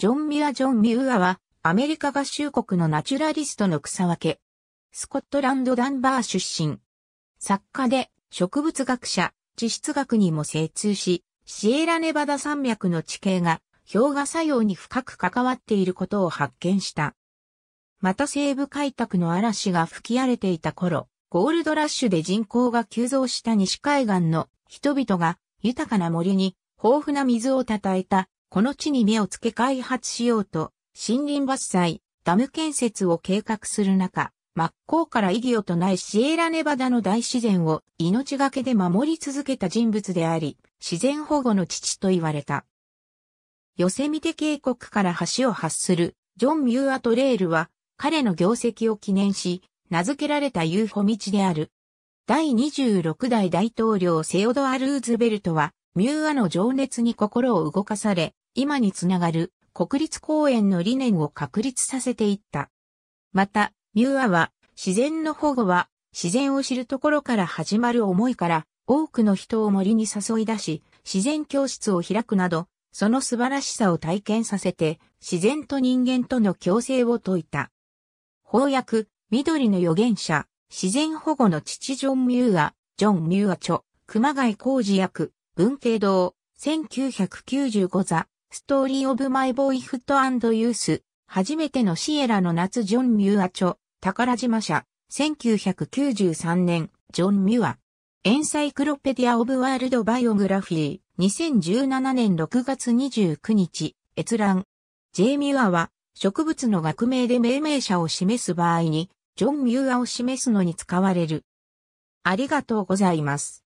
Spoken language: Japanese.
ジョン・ミュア・ジョン・ミュアは、アメリカ合衆国のナチュラリストの草分け。スコットランド・ダンバー出身。作家で、植物学者、地質学にも精通し、シエラネバダ山脈の地形が、氷河作用に深く関わっていることを発見した。また西部開拓の嵐が吹き荒れていた頃、ゴールドラッシュで人口が急増した西海岸の人々が豊かな森に豊富な水をたたえたこの地に目をつけ開発しようと、森林伐採、ダム建設を計画する中、真っ向から異議を唱えシエラネバダの大自然を命がけで守り続けた人物であり、自然保護の父と言われた。ヨセミテ渓谷から橋を発するジョン・ミューアトレールは彼の業績を記念し、名付けられた遊歩道である。第26代大統領セオドア・ルーズベルトは、ミューアの情熱に心を動かされ、今につながる国立公園の理念を確立させていった。また、ミューアは、自然の保護は、自然を知るところから始まる思いから、多くの人を森に誘い出し、自然教室を開くなど、その素晴らしさを体験させて、自然と人間との共生を説いた。翻訳、緑の預言者、自然保護の父ジョン・ミューア、ジョン・ミューア著、熊谷浩二役、文系堂、1995座、ストーリー・オブ・マイ・ボーイフット・アンド・ユース、初めてのシエラの夏ジョン・ミュア著、宝島社、1993年、ジョン・ミュア。エンサイクロペディア・オブ・ワールド・バイオグラフィー、2017年6月29日、閲覧。J. ミュアは、植物の学名で命名者を示す場合に、ジョン・ミュアを示すのに使われる。ありがとうございます。